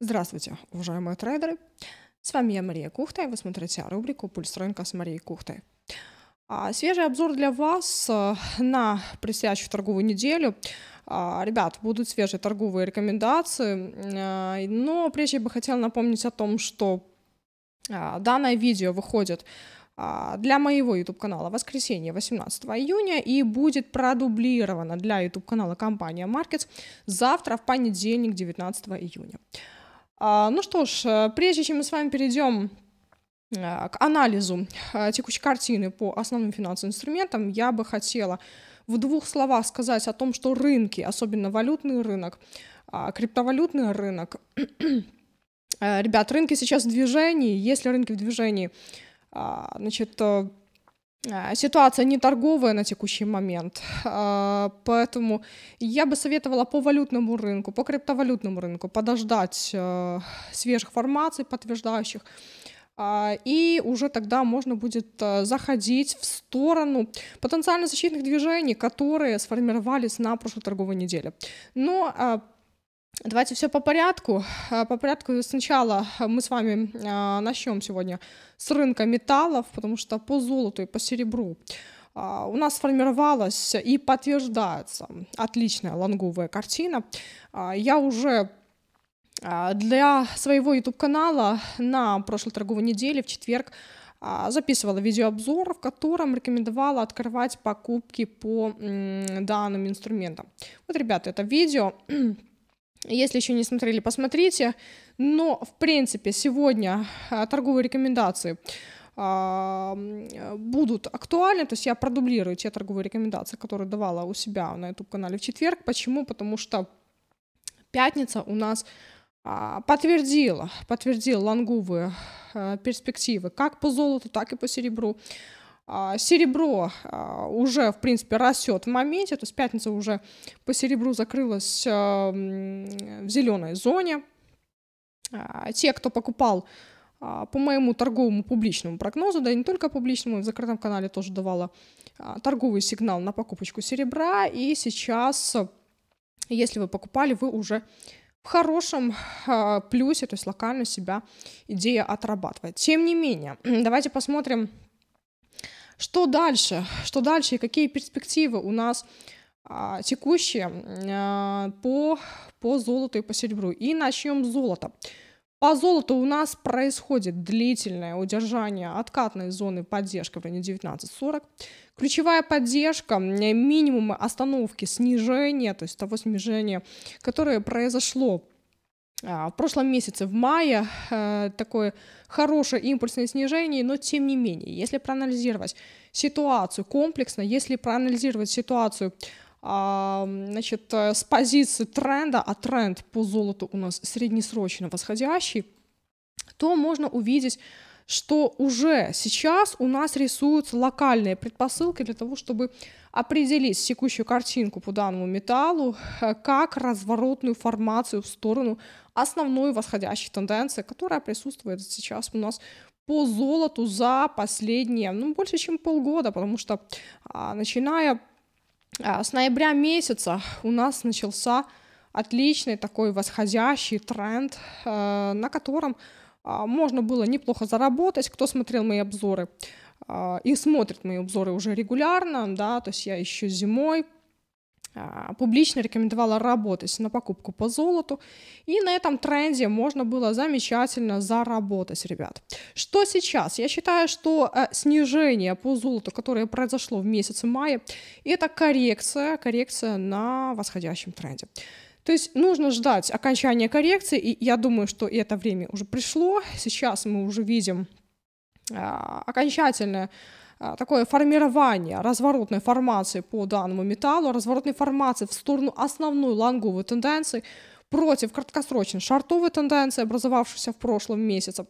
Здравствуйте, уважаемые трейдеры! С вами я, Мария Кухта, и вы смотрите рубрику «Пульс рынка» с Марией Кухтой. А, свежий обзор для вас э, на предстоящую торговую неделю. А, ребят, будут свежие торговые рекомендации, э, но прежде бы хотела напомнить о том, что а, данное видео выходит для моего YouTube-канала воскресенье 18 июня и будет продублировано для YouTube-канала компания Markets завтра в понедельник 19 июня. А, ну что ж, э, прежде чем мы с вами перейдем э, к анализу э, текущей картины по основным финансовым инструментам, я бы хотела в двух словах сказать о том, что рынки, особенно валютный рынок, а, криптовалютный рынок, ребят, рынки сейчас в движении, если рынки в движении, а, значит, Э, ситуация не торговая на текущий момент, э, поэтому я бы советовала по валютному рынку, по криптовалютному рынку подождать э, свежих формаций, подтверждающих, и уже тогда можно будет заходить в сторону потенциально защитных движений, которые сформировались на прошлой торговой неделе. Но Давайте все по порядку. Э, по порядку сначала мы с вами э, начнем сегодня с рынка металлов, потому что по золоту и по серебру э, у нас сформировалась и подтверждается отличная лонговая картина. Я уже для своего YouTube-канала на прошлой торговой неделе в четверг записывала видеообзор, в котором рекомендовала открывать покупки по данным инструментам. Вот, ребята, это видео если еще не смотрели, посмотрите. Но, в принципе, сегодня а, торговые рекомендации а, будут актуальны, то есть я продублирую те торговые рекомендации, которые давала у себя на YouTube-канале в четверг. Почему? Потому что пятница у нас а, подтвердила, подтвердила лонговые перспективы как по золоту, так и по серебру. А, серебро а, уже, в принципе, растет в моменте, то есть пятница уже по серебру закрылась а, в зеленой зоне. Те, кто покупал по моему торговому публичному прогнозу, да и не только публичному, в закрытом канале тоже давала торговый сигнал на покупочку серебра, и сейчас, если вы покупали, вы уже в хорошем плюсе, то есть локально себя идея отрабатывает. Тем не менее, давайте посмотрим что дальше? Что дальше и какие перспективы у нас а, текущие а, по, по золоту и по серебру? И начнем с золота. По золоту у нас происходит длительное удержание откатной зоны поддержки в районе 19.40. Ключевая поддержка, минимумы остановки, снижение, то есть того снижения, которое произошло а, в прошлом месяце, в мае, э, такое хорошее импульсное снижение, но тем не менее, если проанализировать ситуацию комплексно, если проанализировать ситуацию а, значит, э, с позиции тренда, а тренд по золоту у нас среднесрочно восходящий, то можно увидеть что уже сейчас у нас рисуются локальные предпосылки для того, чтобы определить текущую картинку по данному металлу э, как разворотную формацию в сторону основной восходящей тенденции, которая присутствует сейчас у нас по золоту за последние, ну, больше чем полгода, потому что а, начиная а, с ноября месяца у нас начался отличный такой восходящий тренд, а, на котором а, можно было неплохо заработать, кто смотрел мои обзоры а, и смотрит мои обзоры уже регулярно, да, то есть я еще зимой а, публично рекомендовала работать на покупку по золоту, и на этом тренде можно было замечательно заработать, ребят. Что сейчас? Я считаю, что э, снижение по золоту, которое произошло в месяце мая, это коррекция, коррекция на восходящем тренде. То есть нужно ждать окончания коррекции, и я думаю, что это время уже пришло. Сейчас мы уже видим а, окончательное а, такое формирование разворотной формации по данному металлу, разворотной формации в сторону основной лонговой тенденции против краткосрочной шартовой тенденции, образовавшейся в прошлом месяце.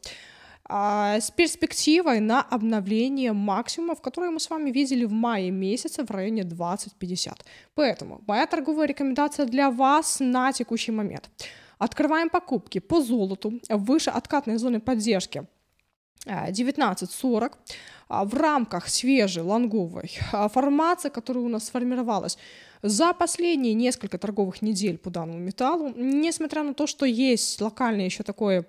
А, с перспективой на обновление максимумов, которые мы с вами видели в мае месяце в районе 20-50. Поэтому моя торговая рекомендация для вас на текущий момент. Открываем покупки по золоту выше откатной зоны поддержки 1940 а, а, в рамках свежей лонговой формации, которая у нас сформировалась за последние несколько торговых недель по данному металлу, несмотря на то, что есть локальное еще такое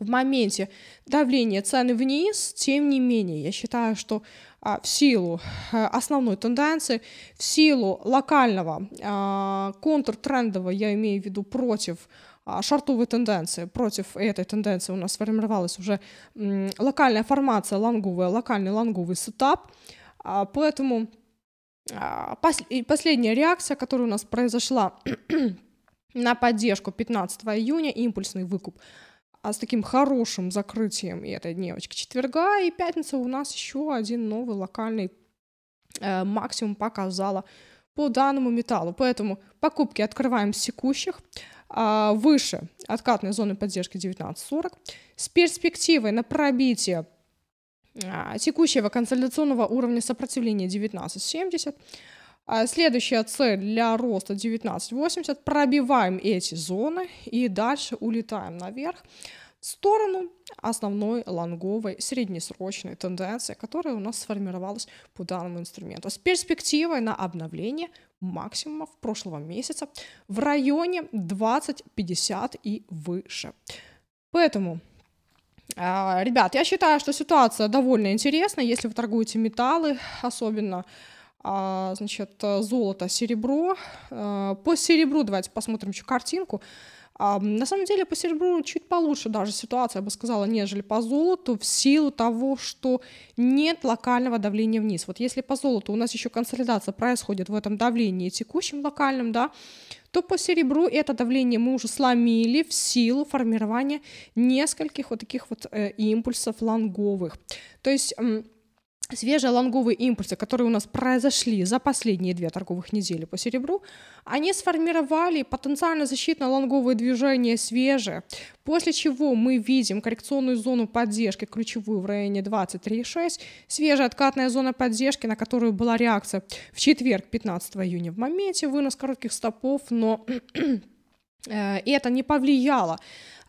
в моменте давления цены вниз, тем не менее, я считаю, что а, в силу а, основной тенденции, в силу локального а, контртрендового, я имею в виду против а, шартовой тенденции. Против этой тенденции у нас сформировалась уже локальная формация лонговая, локальный лонговый сетап. А, поэтому а, последняя реакция, которая у нас произошла на поддержку 15 июня, импульсный выкуп а с таким хорошим закрытием и этой дневочки четверга, и пятница у нас еще один новый локальный э, максимум показала по данному металлу. Поэтому покупки открываем с текущих, э, выше откатной зоны поддержки 19.40, с перспективой на пробитие э, текущего консолидационного уровня сопротивления 19.70, а следующая цель для роста 19,80. Пробиваем эти зоны и дальше улетаем наверх в сторону основной лонговой среднесрочной тенденции, которая у нас сформировалась по данному инструменту, с перспективой на обновление максимумов прошлого месяца в районе 20-50 и выше. Поэтому а, Ребят, я считаю, что ситуация довольно интересна, если вы торгуете металлы, особенно а, значит, золото, серебро. А, по серебру давайте посмотрим еще картинку. А, на самом деле по серебру чуть получше даже ситуация, я бы сказала, нежели по золоту в силу того, что нет локального давления вниз. Вот если по золоту у нас еще консолидация происходит в этом давлении текущем локальном, да, то по серебру это давление мы уже сломили в силу формирования нескольких вот таких вот э, импульсов лонговых. То есть свежие лонговые импульсы, которые у нас произошли за последние две торговых недели по серебру, они сформировали потенциально защитно-лонговые движения свежие, после чего мы видим коррекционную зону поддержки, ключевую в районе 23,6, свежая откатная зона поддержки, на которую была реакция в четверг 15 июня в моменте, вынос коротких стопов, но э, это не повлияло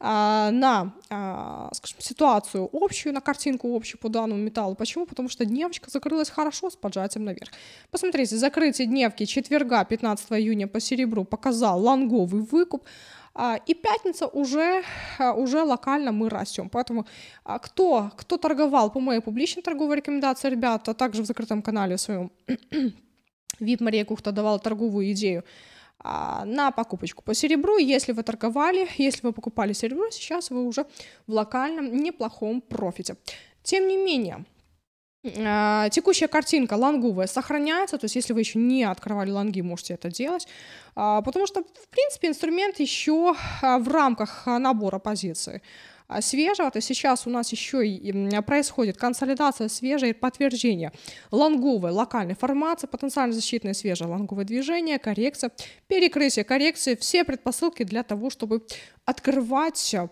а, на, а, скажем, ситуацию общую, на картинку общую по данному металлу. Почему? Потому что дневочка закрылась хорошо с поджатием наверх. Посмотрите, закрытие дневки четверга 15 июня по серебру показал лонговый выкуп. А, и пятница уже, уже локально мы растем. Поэтому кто, кто торговал по моей публичной торговой рекомендации, ребята, также в закрытом канале своем VIP Мария Кухта давала торговую идею а, на покупочку по серебру. Если вы торговали, если вы покупали серебро, сейчас вы уже в локальном неплохом профите. Тем не менее, а, Текущая картинка лонговая сохраняется, то есть если вы еще не открывали лонги, можете это делать, а, потому что, в принципе, инструмент еще в рамках набора позиций а, свежего, то есть сейчас у нас еще и происходит консолидация свежей и подтверждение лонговой локальной формации, потенциально защитное свежее лонговое движение, коррекция, перекрытие коррекции, все предпосылки для того, чтобы открывать а,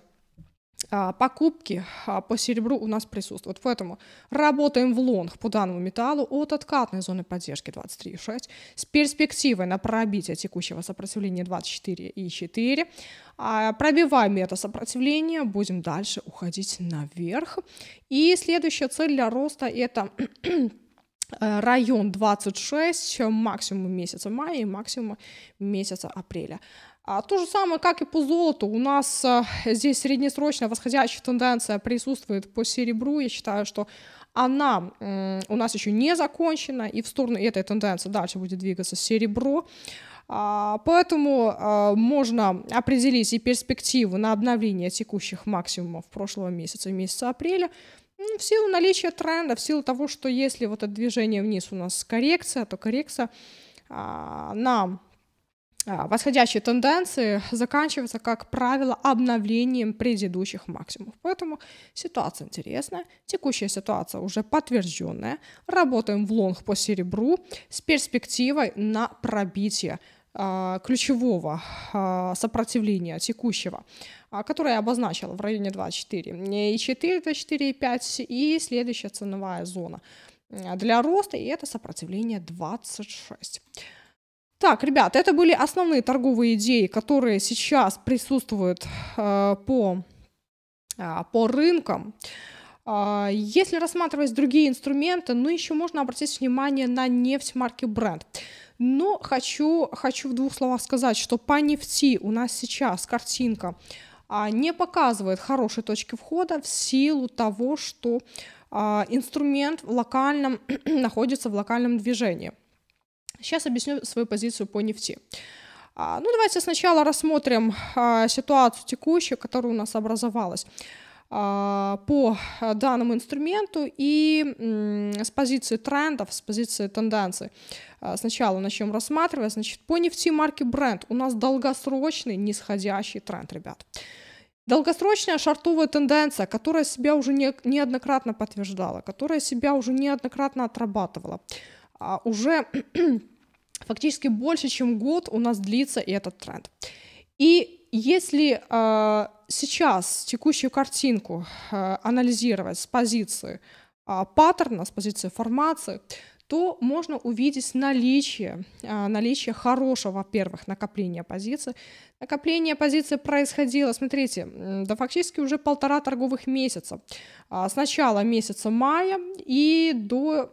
а, покупки а, по серебру у нас присутствуют. Поэтому работаем в лонг по данному металлу от откатной зоны поддержки 23,6 с перспективой на пробитие текущего сопротивления 24,4. А, пробиваем это сопротивление, будем дальше уходить наверх. И следующая цель для роста это э, район 26, максимум месяца мая и максимум месяца апреля. А то же самое, как и по золоту. У нас а, здесь среднесрочная восходящая тенденция присутствует по серебру. Я считаю, что она м, у нас еще не закончена, и в сторону этой тенденции дальше будет двигаться серебро. А, поэтому а, можно определить и перспективу на обновление текущих максимумов прошлого месяца и месяца апреля, ну, в силу наличия тренда, в силу того, что если вот это движение вниз у нас коррекция, то коррекция а, нам а, восходящие тенденции заканчиваются, как правило, обновлением предыдущих максимумов. Поэтому ситуация интересная, текущая ситуация уже подтвержденная. Работаем в лонг по серебру с перспективой на пробитие а, ключевого а, сопротивления текущего, которое я обозначила в районе 24, и 4, это 4,5, и следующая ценовая зона для роста, и это сопротивление 26. Так, ребят, это были основные торговые идеи, которые сейчас присутствуют э, по, э, по рынкам. А, если рассматривать другие инструменты, ну еще можно обратить внимание на нефть марки бренд. Но хочу, хочу в двух словах сказать, что по нефти у нас сейчас картинка а, не показывает хорошей точки входа в силу того, что инструмент в локальном, находится в локальном движении. Сейчас объясню свою позицию по нефти. А, ну, давайте сначала рассмотрим а, ситуацию текущую, которая у нас образовалась а, по данному инструменту и с позиции трендов, с позиции тенденций. Сначала начнем рассматривать. Значит, по нефти марки бренд у нас долгосрочный нисходящий тренд, ребят. Долгосрочная шартовая тенденция, которая себя уже не, неоднократно подтверждала, которая себя уже неоднократно отрабатывала, уже Фактически больше, чем год у нас длится этот тренд. И если э, сейчас текущую картинку э, анализировать с позиции э, паттерна, с позиции формации, то можно увидеть наличие, э, наличие хорошего, во-первых, накопления позиций. Накопление позиций происходило, смотрите, да фактически уже полтора торговых месяца. Э, с начала месяца мая и до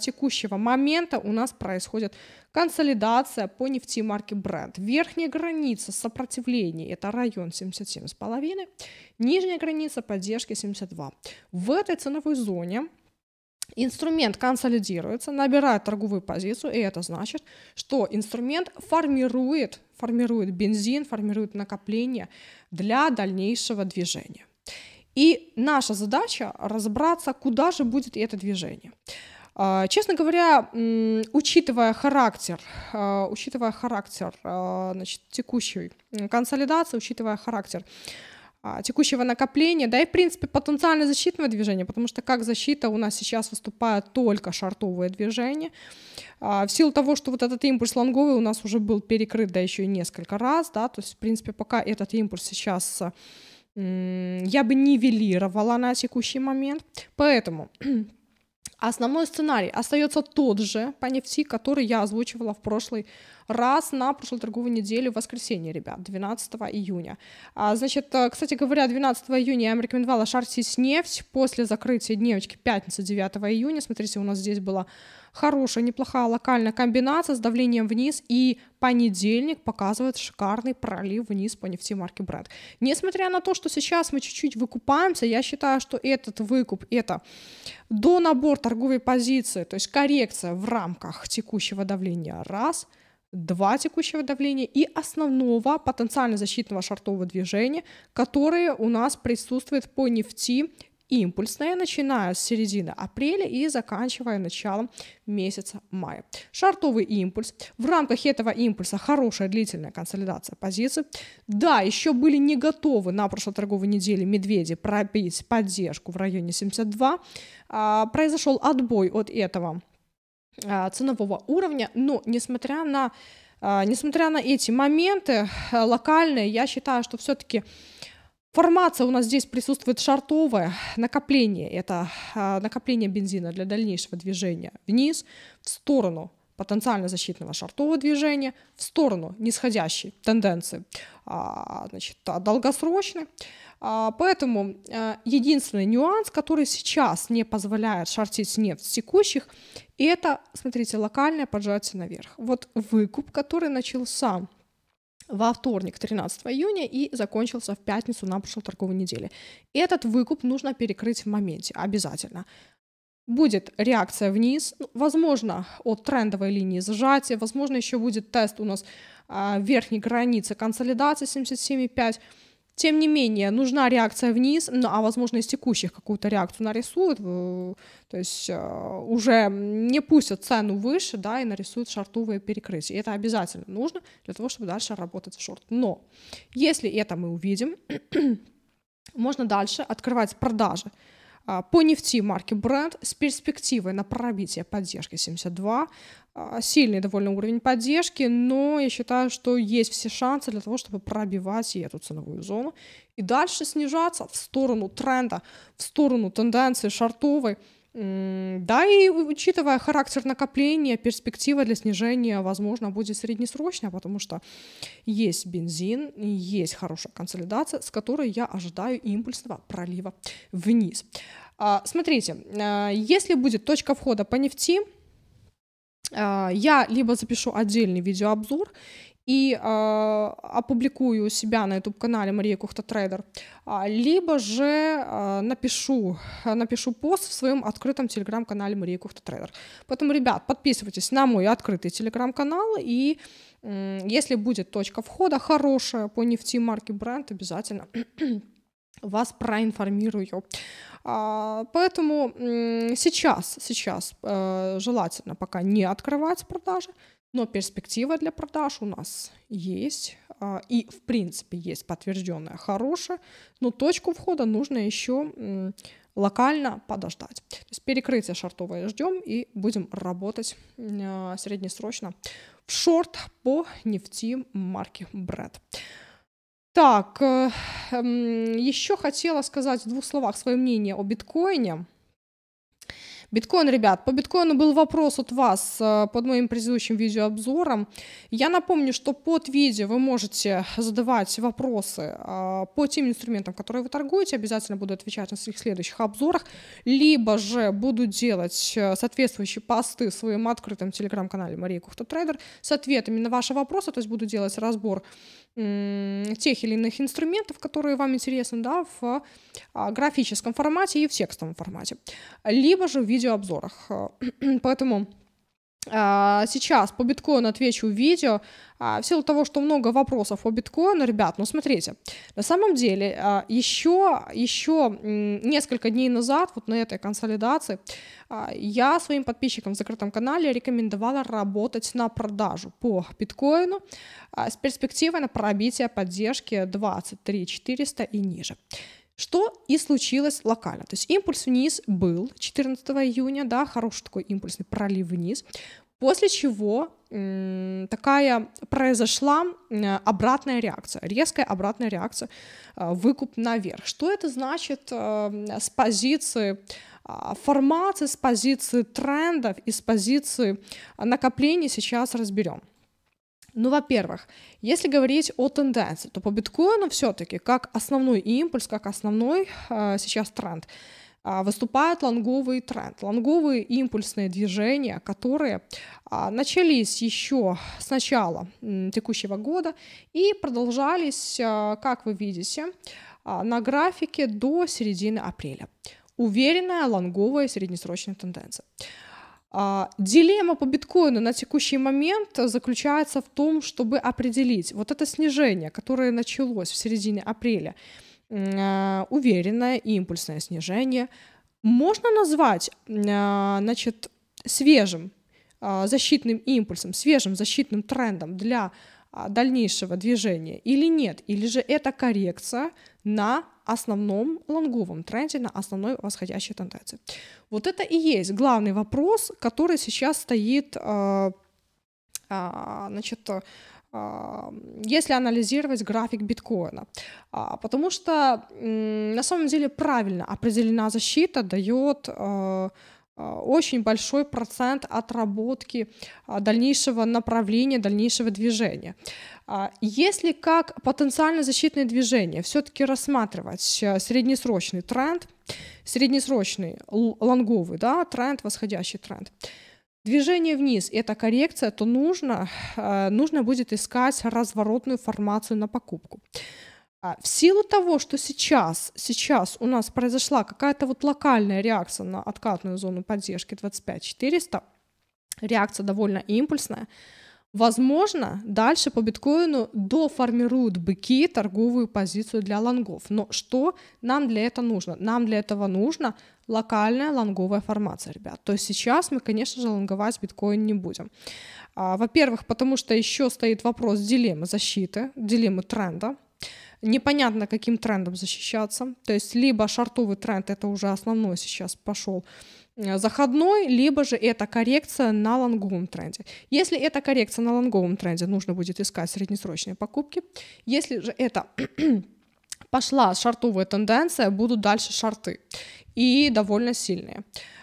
текущего момента у нас происходит Консолидация по нефти марки Brent. Верхняя граница сопротивления – это район 77,5. Нижняя граница поддержки 72. В этой ценовой зоне Инструмент консолидируется, набирает торговую позицию, и это значит, что инструмент формирует, формирует бензин, формирует накопление для дальнейшего движения. И наша задача разобраться, куда же будет это движение. А, честно говоря, учитывая характер, а, учитывая характер а, значит, текущей консолидации, учитывая характер текущего накопления, да и, в принципе, потенциально защитного движения, потому что как защита у нас сейчас выступает только шартовое движение, В силу того, что вот этот импульс лонговый у нас уже был перекрыт, да, еще и несколько раз, да, то есть, в принципе, пока этот импульс сейчас я бы нивелировала на текущий момент, поэтому Основной сценарий остается тот же по нефти, который я озвучивала в прошлой раз на прошлой торговой неделе в воскресенье, ребят, 12 июня. А, значит, э, кстати говоря, 12 июня я вам рекомендовала шортить нефть после закрытия дневочки пятница 9 июня. Смотрите, у нас здесь была хорошая, неплохая локальная комбинация с давлением вниз, и понедельник показывает шикарный пролив вниз по нефти марки Brent. Несмотря на то, что сейчас мы чуть-чуть выкупаемся, я считаю, что этот выкуп — это до набор торговой позиции, то есть коррекция в рамках текущего давления — раз — два текущего давления и основного потенциально защитного шортового движения, которое у нас присутствует по нефти импульсное, начиная с середины апреля и заканчивая началом месяца мая. Шартовый импульс. В рамках этого импульса хорошая длительная консолидация позиций. Да, еще были не готовы на прошлой торговой неделе медведи пробить поддержку в районе 72. А, произошел отбой от этого а, ценового уровня, но несмотря на а, несмотря на эти моменты э, локальные, я считаю, что все-таки Формация у нас здесь присутствует шартовое накопление, это а, накопление бензина для дальнейшего движения вниз, в сторону потенциально защитного шартового движения, в сторону нисходящей тенденции, значит, долгосрочной. А, поэтому э, единственный нюанс, который сейчас не позволяет шортить нефть с текущих, это, смотрите, локальное поджатие наверх. Вот выкуп, который начался во вторник, 13 июня, и закончился в пятницу на прошлой торговой неделе. Этот выкуп нужно перекрыть в моменте, обязательно. Будет реакция вниз, ну, возможно, от трендовой линии сжатия, возможно, еще будет тест у нас а, верхней границы консолидации 77,5, тем не менее, нужна реакция вниз, ну, а возможно из текущих какую-то реакцию нарисуют, э, то есть э, уже не пустят цену выше, да, и нарисуют шортовые перекрытия. И это обязательно нужно для того, чтобы дальше работать в шорт. Но если это мы увидим, можно дальше открывать продажи а, по нефти марки бренд с перспективой на пробитие поддержки 72. А, сильный довольно уровень поддержки, но я считаю, что есть все шансы для того, чтобы пробивать и эту ценовую зону и дальше снижаться в сторону тренда, в сторону тенденции шартовой да, и учитывая характер накопления, перспектива для снижения, возможно, будет среднесрочная, потому что есть бензин, есть хорошая консолидация, с которой я ожидаю импульсного пролива вниз. А, смотрите, а, если будет точка входа по нефти, а, я либо запишу отдельный видеообзор и э, опубликую у себя на YouTube-канале Мария Кухта Трейдер, а, либо же э, напишу, напишу пост в своем открытом телеграм-канале Мария Кухта Трейдер. Поэтому, ребят, подписывайтесь на мой открытый телеграм-канал, и э, если будет точка входа хорошая по нефти марки бренд, обязательно вас проинформирую. Поэтому сейчас, сейчас э, желательно пока не открывать продажи, но перспектива для продаж у нас есть, а, и в принципе есть подтвержденная хорошая, но точку входа нужно еще локально подождать. То есть перекрытие шортовое ждем и будем работать а, среднесрочно в шорт по нефти марки Brent. Так, э, еще хотела сказать в двух словах свое мнение о биткоине. Биткоин, ребят, по биткоину был вопрос от вас э, под моим предыдущим видеообзором. Я напомню, что под видео вы можете задавать вопросы э, по тем инструментам, которые вы торгуете, обязательно буду отвечать на своих следующих обзорах, либо же буду делать э, соответствующие посты в своем открытом телеграм-канале Мария Кухта Трейдер с ответами на ваши вопросы, то есть буду делать разбор тех или иных инструментов, которые вам интересны, да, в а, графическом формате и в текстовом формате, либо же в видеообзорах. Поэтому а, сейчас по биткоину отвечу в видео. А, в силу того, что много вопросов по биткоину, ребят, ну смотрите, на самом деле еще, а, еще несколько дней назад, вот на этой консолидации, я своим подписчикам в закрытом канале рекомендовала работать на продажу по биткоину с перспективой на пробитие поддержки 23 400 и ниже. Что и случилось локально. То есть импульс вниз был 14 июня, да, хороший такой импульсный пролив вниз, после чего такая произошла э, обратная реакция, резкая обратная реакция, э, выкуп наверх. Что это значит э, с позиции а, формации, с позиции трендов и с позиции накопления сейчас разберем. Ну, во-первых, если говорить о тенденции, то по биткоину все-таки как основной импульс, как основной э, сейчас тренд а, выступает лонговый тренд, лонговые импульсные движения, которые а, начались еще с начала текущего года и продолжались, как вы видите, на графике до середины апреля. Уверенная лонговая среднесрочная тенденция. А, дилемма по биткоину на текущий момент заключается в том, чтобы определить вот это снижение, которое началось в середине апреля, а, уверенное и импульсное снижение, можно назвать а, значит, свежим защитным импульсом, свежим защитным трендом для дальнейшего движения или нет, или же это коррекция на основном лонговом тренде, на основной восходящей тенденции. Вот это и есть главный вопрос, который сейчас стоит, а, а, значит, а, если анализировать график биткоина. Потому что на самом деле правильно определена защита дает очень большой процент отработки дальнейшего направления, дальнейшего движения. А Если как потенциально защитное движение все-таки рассматривать среднесрочный тренд, среднесрочный лонговый да, тренд, восходящий тренд, движение вниз — это коррекция, то нужно, э, нужно будет искать разворотную формацию на покупку. А в силу того, что сейчас, сейчас у нас произошла какая-то вот локальная реакция на откатную зону поддержки 25400, реакция довольно импульсная, Возможно, дальше по биткоину доформируют быки торговую позицию для лонгов. Но что нам для этого нужно? Нам для этого нужно локальная лонговая формация, ребят. То есть сейчас мы, конечно же, лонговать биткоин не будем. А, во-первых, потому что еще стоит вопрос дилеммы защиты, дилеммы тренда непонятно, каким трендом защищаться. То есть либо шартовый тренд, это уже основной сейчас пошел, Э, заходной, либо же это коррекция на лонговом тренде. Если это коррекция на лонговом тренде, нужно будет искать среднесрочные покупки. Если же это пошла шартовая тенденция, будут дальше шарты и довольно сильные.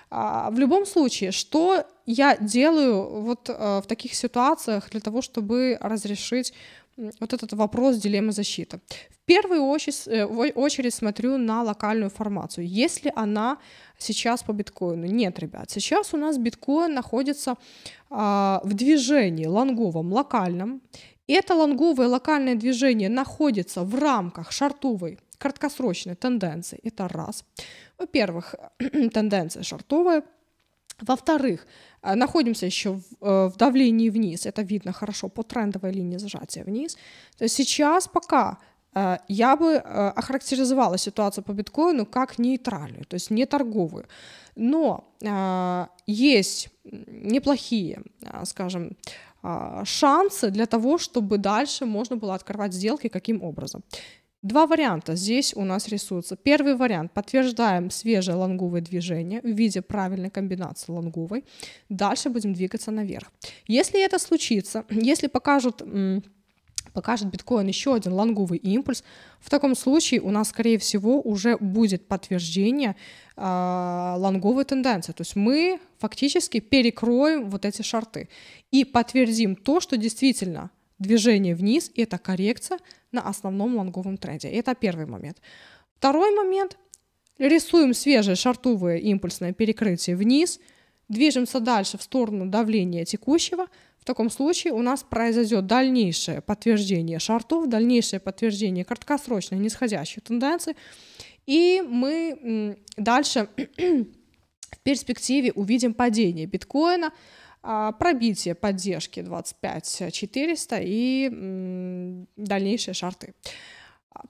А, в любом случае, что я делаю вот э, в таких ситуациях для того, чтобы разрешить вот этот вопрос дилеммы защиты. В первую очередь, э, очередь смотрю на локальную формацию. Если она сейчас по биткоину? Нет, ребят. Сейчас у нас биткоин находится а, в движении лонговом, локальном. это лонговое локальное движение находится в рамках шартовой краткосрочной тенденции. Это раз. Во-первых, тенденция шартовая – во-вторых, э, находимся еще в, э, в давлении вниз, это видно хорошо по трендовой линии зажатия вниз. То есть сейчас пока э, я бы охарактеризовала ситуацию по биткоину как нейтральную, то есть не торговую. Но есть неплохие, скажем, шансы для того, чтобы дальше можно было открывать сделки каким образом. Два варианта здесь у нас рисуются. Первый вариант. Подтверждаем свежее лонговое движение в виде правильной комбинации лонговой. Дальше будем двигаться наверх. Если это случится, если покажут покажет биткоин еще один лонговый импульс, в таком случае у нас, скорее всего, уже будет подтверждение а, лонговой тенденции. То есть мы фактически перекроем вот эти шарты и подтвердим то, что действительно – движение вниз, и это коррекция на основном лонговом тренде. Это первый момент. Второй момент – рисуем свежее шартовое импульсное перекрытие вниз, движемся дальше в сторону давления текущего, в таком случае у нас произойдет дальнейшее подтверждение шартов, дальнейшее подтверждение краткосрочной нисходящей тенденции, и мы дальше в перспективе увидим падение биткоина, а, пробитие поддержки 25400 и дальнейшие шарты.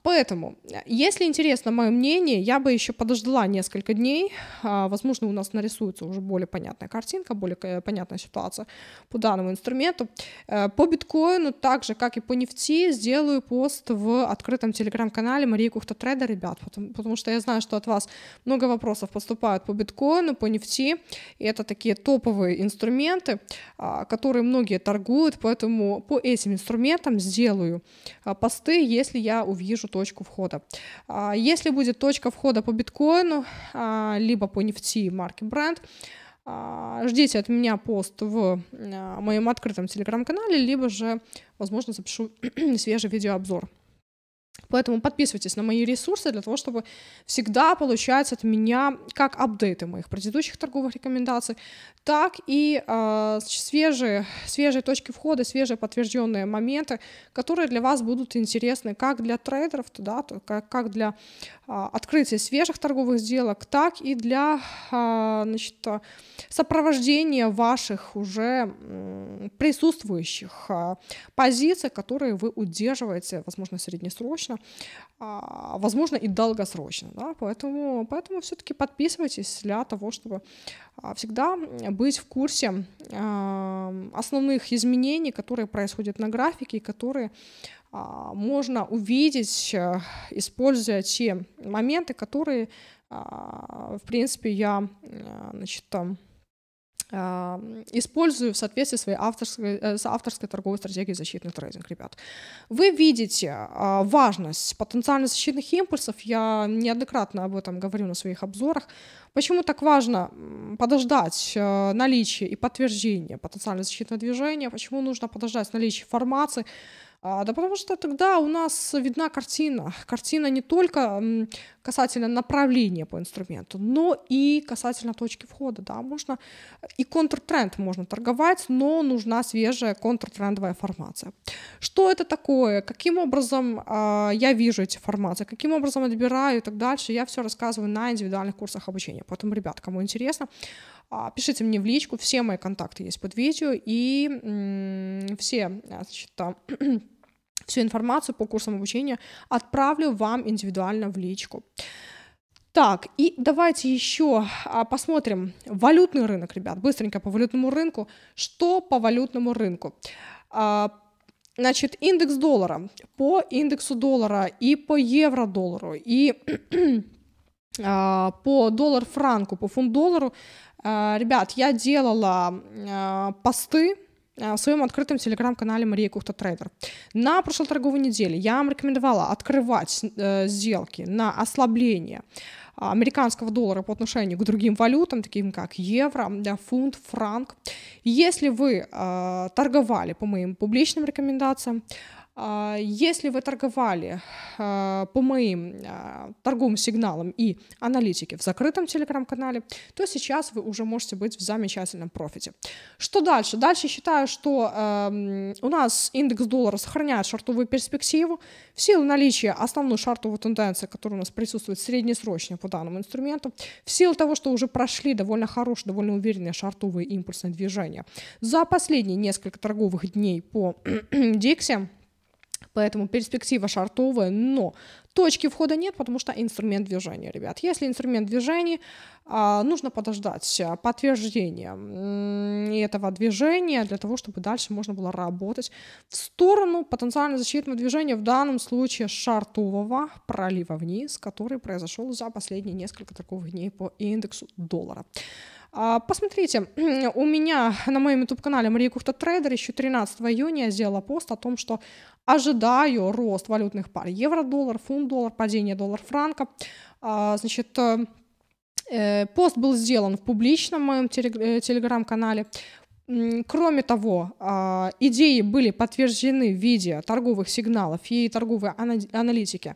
Поэтому, если интересно мое мнение, я бы еще подождала несколько дней. А, возможно, у нас нарисуется уже более понятная картинка, более э, понятная ситуация по данному инструменту. Э, по биткоину, так же, как и по нефти, сделаю пост в открытом телеграм-канале Мария Кухта Трейдер, ребят, потому, потому что я знаю, что от вас много вопросов поступают по биткоину, по нефти. И это такие топовые инструменты, а, которые многие торгуют, поэтому по этим инструментам сделаю а, посты, если я увижу вижу точку входа. А, если будет точка входа по биткоину, а, либо по нефти марки бренд, а, ждите от меня пост в моем открытом телеграм-канале, либо же, возможно, запишу свежий видеообзор. Поэтому подписывайтесь на мои ресурсы для того, чтобы всегда получать от меня как апдейты моих предыдущих торговых рекомендаций, так и э, свежие, свежие точки входа, свежие подтвержденные моменты, которые для вас будут интересны как для трейдеров, да, как для э, открытия свежих торговых сделок, так и для э, значит, сопровождения ваших уже э, присутствующих э, позиций, которые вы удерживаете, возможно, среднесрочно, а, возможно, и долгосрочно. Да? Поэтому, поэтому все-таки подписывайтесь для того, чтобы а, всегда быть в курсе а, основных изменений, которые происходят на графике, и которые можно увидеть, э, используя те моменты, которые, в принципе, я э, значит, там, использую в соответствии своей авторской, э, с авторской торговой стратегией защитный трейдинг, ребят. Вы видите а, важность потенциально защитных импульсов, я неоднократно об этом говорю на своих обзорах. Почему так важно подождать э, наличие и подтверждение потенциально защитного движения, почему нужно подождать наличие формации, а, да потому что тогда у нас видна картина. Картина не только касательно направления по инструменту, но и касательно точки входа. Да, можно и контртренд можно торговать, но нужна свежая контртрендовая формация. Что это такое? Каким образом э, я вижу эти формации? Каким образом отбираю и так дальше? Я все рассказываю на индивидуальных курсах обучения. Поэтому, ребят, кому интересно, а, пишите мне в личку, все мои контакты есть под видео, и м- все, значит, там всю информацию по курсам обучения отправлю вам индивидуально в личку. Так, и давайте еще а, посмотрим валютный рынок, ребят, быстренько по валютному рынку. Что по валютному рынку? А, значит, индекс доллара. По индексу доллара и по евро-доллару, и а, по доллар-франку, по фунт-доллару, ребят, я делала посты Э, в своем открытом телеграм-канале Мария Кухта Трейдер. На прошлой торговой неделе я вам рекомендовала открывать э, сделки на ослабление а, американского доллара по отношению к другим валютам, таким как евро, фунт, франк. Если вы э, торговали по моим публичным рекомендациям, а, если вы торговали а, по моим а, торговым сигналам и аналитике в закрытом телеграм-канале, то сейчас вы уже можете быть в замечательном профите. Что дальше? Дальше считаю, что эм, у нас индекс доллара сохраняет шартовую перспективу в силу наличия основной шартовой тенденции, которая у нас присутствует среднесрочная по данному инструменту, в силу того, что уже прошли довольно хорошие, довольно уверенные шартовые импульсные движения. За последние несколько торговых дней по Dixie Поэтому перспектива шартовая, но точки входа нет, потому что инструмент движения, ребят. Если инструмент движения, а, нужно подождать а, подтверждения этого движения для того, чтобы дальше можно было работать в сторону потенциально защитного движения, в данном случае шартового пролива вниз, который произошел за последние несколько торговых дней по индексу доллара. А, посмотрите, у меня на моем YouTube-канале Мария Кухта Трейдер еще 13 июня сделала пост о том, что ожидаю рост валютных пар евро-доллар, фунт-доллар, падение доллар-франка. А, значит, э, э, пост был сделан в публичном моем э, телеграм-канале. Кроме того, а, идеи были подтверждены в виде торговых сигналов и торговой аналитики.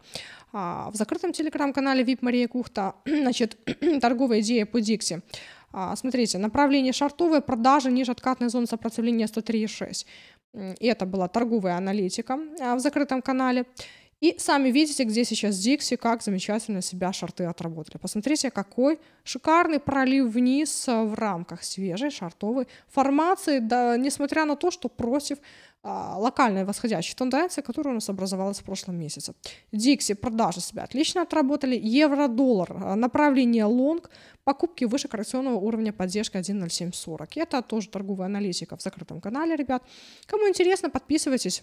В закрытом телеграм-канале VIP Мария Кухта, значит, торговая идея по Дикси. А, смотрите, направление шартовой продажи ниже откатной зоны сопротивления 103,6. И это была торговая аналитика а, в закрытом канале. И сами видите, где сейчас Дикси, как замечательно себя шорты отработали. Посмотрите, какой шикарный пролив вниз э, в рамках свежей шортовой формации, да, несмотря на то, что против а, локальной восходящей тенденции, которая у нас образовалась в прошлом месяце. Дикси продажи себя отлично отработали, евро-доллар, э, направление лонг, покупки выше коррекционного уровня поддержки 1.0740. Это тоже торговая аналитика в закрытом канале, ребят. Кому интересно, подписывайтесь.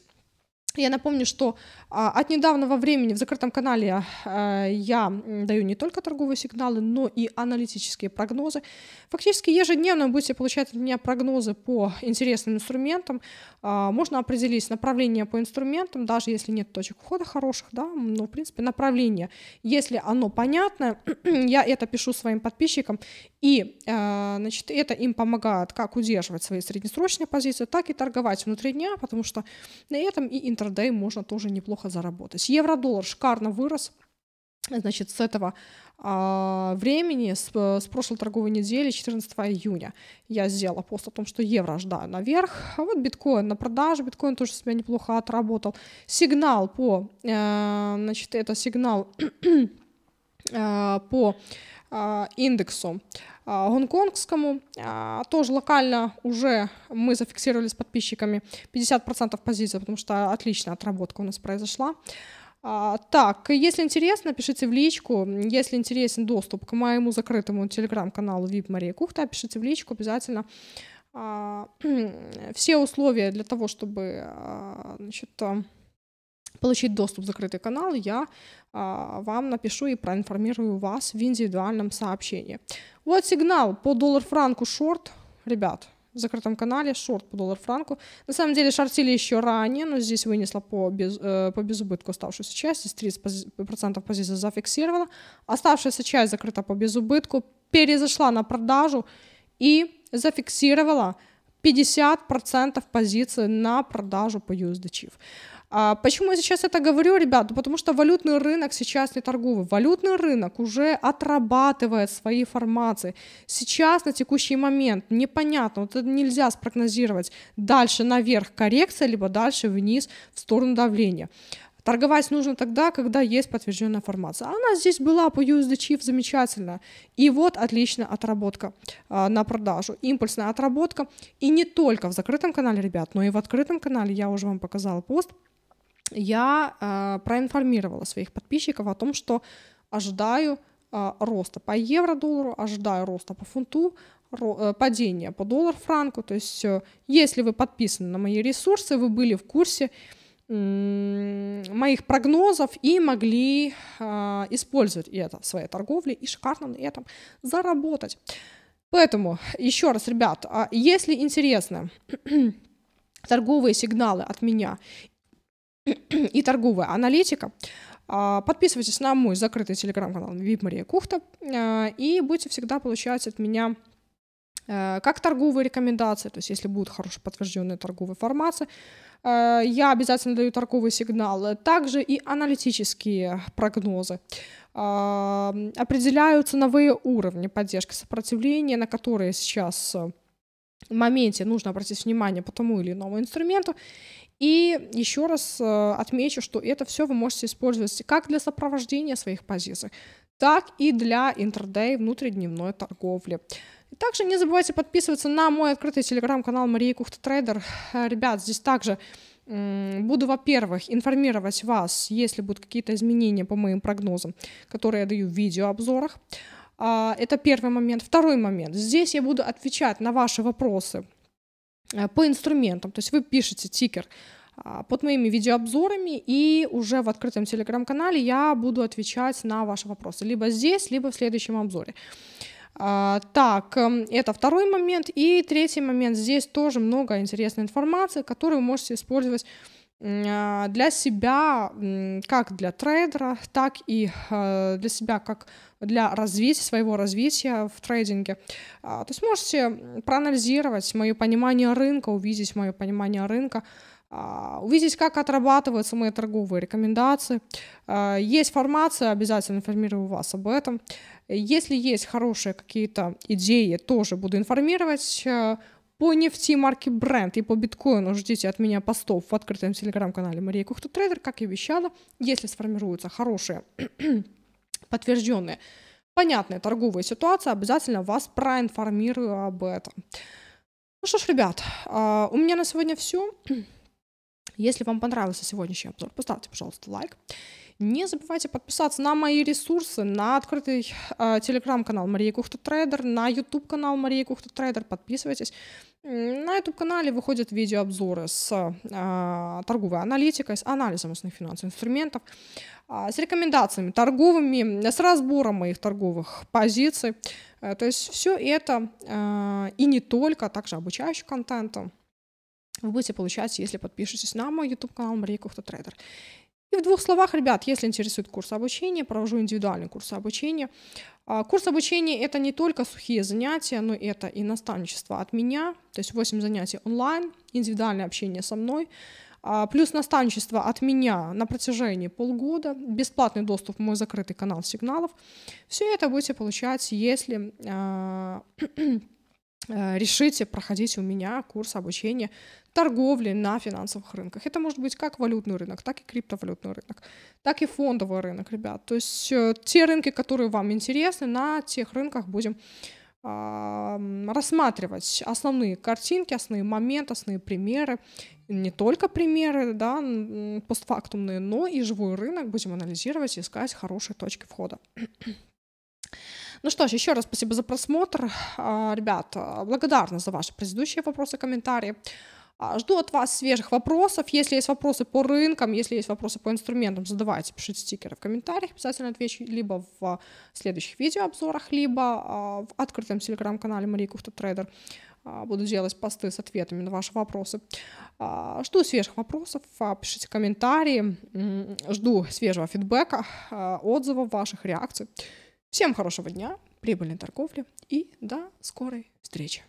Я напомню, что а, от недавнего времени в закрытом канале а, я даю не только торговые сигналы, но и аналитические прогнозы. Фактически ежедневно будете получать от меня прогнозы по интересным инструментам. А, можно определить направление по инструментам, даже если нет точек входа хороших, да, но в принципе направление. Если оно понятно, я это пишу своим подписчикам, и значит, это им помогает как удерживать свои среднесрочные позиции, так и торговать внутри дня, потому что на этом и интернет intraday можно тоже неплохо заработать. Евро-доллар шикарно вырос. Значит, с этого а, времени, с, с прошлой торговой недели, 14 июня, я сделала пост о том, что евро ждаю наверх. А вот биткоин на продаже, биткоин тоже себя неплохо отработал. Сигнал по, а, значит, это сигнал э, по э, индексу а, гонконгскому. А, тоже локально уже мы зафиксировали с подписчиками 50% позиций, потому что отличная отработка у нас произошла. А, так, если интересно, пишите в личку. Если интересен доступ к моему закрытому телеграм-каналу VIP Мария Кухта, пишите в личку обязательно. Все условия для того, чтобы значит, получить доступ в закрытый канал, я а, вам напишу и проинформирую вас в индивидуальном сообщении. Вот сигнал по доллар-франку шорт, ребят, в закрытом канале, шорт по доллар-франку. На самом деле шортили еще ранее, но здесь вынесла по, без, э, по безубытку оставшуюся часть, здесь 30% позиции зафиксировала. Оставшаяся часть закрыта по безубытку, перезашла на продажу и зафиксировала 50% позиции на продажу по USD а почему я сейчас это говорю, ребята? Потому что валютный рынок сейчас не торговый. Валютный рынок уже отрабатывает свои формации. Сейчас на текущий момент непонятно, вот это нельзя спрогнозировать. Дальше наверх коррекция, либо дальше вниз в сторону давления. Торговать нужно тогда, когда есть подтвержденная формация. Она здесь была по USD Chief замечательно. И вот отличная отработка э, на продажу, импульсная отработка. И не только в закрытом канале, ребят, но и в открытом канале я уже вам показала пост я э, проинформировала своих подписчиков о том, что ожидаю э, роста по евро-доллару, ожидаю роста по фунту, ро, э, падения по доллар-франку. То есть, э, если вы подписаны на мои ресурсы, вы были в курсе э, моих прогнозов и могли э, использовать это в своей торговле и шикарно на этом заработать. Поэтому, еще раз, ребят, а если интересно торговые сигналы от меня и торговая аналитика. А, подписывайтесь на мой закрытый телеграм-канал VIP Мария Кухта а, и будете всегда получать от меня э, как торговые рекомендации, то есть если будут хорошо подтвержденные торговые формации, э, я обязательно даю торговый сигнал, также и аналитические прогнозы. Э, определяются новые уровни поддержки сопротивления, на которые сейчас моменте нужно обратить внимание по тому или иному инструменту. И еще раз э, отмечу, что это все вы можете использовать как для сопровождения своих позиций, так и для интердей внутридневной торговли. Также не забывайте подписываться на мой открытый телеграм-канал Мария Кухта Трейдер. Э, ребят, здесь также Буду, во-первых, информировать вас, если будут какие-то изменения по моим прогнозам, которые я даю в видеообзорах. обзорах а, это первый момент. Второй момент. Здесь я буду отвечать на ваши вопросы э, по инструментам. То есть вы пишете тикер а, под моими видеообзорами, и уже в открытом телеграм-канале я буду отвечать на ваши вопросы. Либо здесь, либо в следующем обзоре. А, так, эм, это второй момент. И третий момент. Здесь тоже много интересной информации, которую вы можете использовать для себя, как для трейдера, так и э, для себя как для развития, своего развития в трейдинге. А, то есть можете проанализировать мое понимание рынка, увидеть мое понимание рынка, а, увидеть, как отрабатываются мои торговые рекомендации. А, есть формация, обязательно информирую вас об этом. Если есть хорошие какие-то идеи, тоже буду информировать. По нефти марки бренд и по биткоину ждите от меня постов в открытом телеграм-канале Мария Кухта Трейдер, как и обещала. Если сформируются хорошие подтвержденные. Понятная торговая ситуация, обязательно вас проинформирую об этом. Ну что ж, ребят, а, у меня на сегодня все. Если вам понравился сегодняшний обзор, поставьте, пожалуйста, лайк. Не забывайте подписаться на мои ресурсы, на открытый э, телеграм-канал Мария Кухта Трейдер, на YouTube канал Мария Кухта Трейдер. Подписывайтесь. На YouTube-канале выходят видеообзоры с а, торговой аналитикой, с анализом основных финансовых инструментов, а, с рекомендациями торговыми, с разбором моих торговых позиций. А, то есть все это а, и не только, а также обучающий контент вы будете получать, если подпишетесь на мой YouTube-канал Мария Кухта-трейдер. И в двух словах, ребят, если интересует курс обучения, провожу индивидуальный курс обучения. А, курс обучения — это не только сухие занятия, но это и наставничество от меня, то есть 8 занятий онлайн, индивидуальное общение со мной, а, плюс наставничество от меня на протяжении полгода, бесплатный доступ в мой закрытый канал сигналов. Все это будете получать, если а, Э, решите проходить у меня курс обучения торговли на финансовых рынках. Это может быть как валютный рынок, так и криптовалютный рынок, так и фондовый рынок, ребят. То есть э, те рынки, которые вам интересны, на тех рынках будем а, рассматривать основные картинки, основные моменты, основные примеры, не только примеры, да, постфактумные, но и живой рынок будем анализировать, искать хорошие точки входа. Ну что ж, еще раз спасибо за просмотр. А, ребят, а, благодарна за ваши предыдущие вопросы, комментарии. А, жду от вас свежих вопросов. Если есть вопросы по рынкам, если есть вопросы по инструментам, задавайте, пишите стикеры в комментариях, обязательно отвечу либо в следующих видеообзорах, либо в открытом телеграм-канале Мария Кухта Трейдер. Буду делать посты с ответами на ваши вопросы. Жду свежих вопросов, пишите комментарии, жду свежего фидбэка, отзывов ваших, реакций. Всем хорошего дня, прибыльной торговли и до скорой встречи.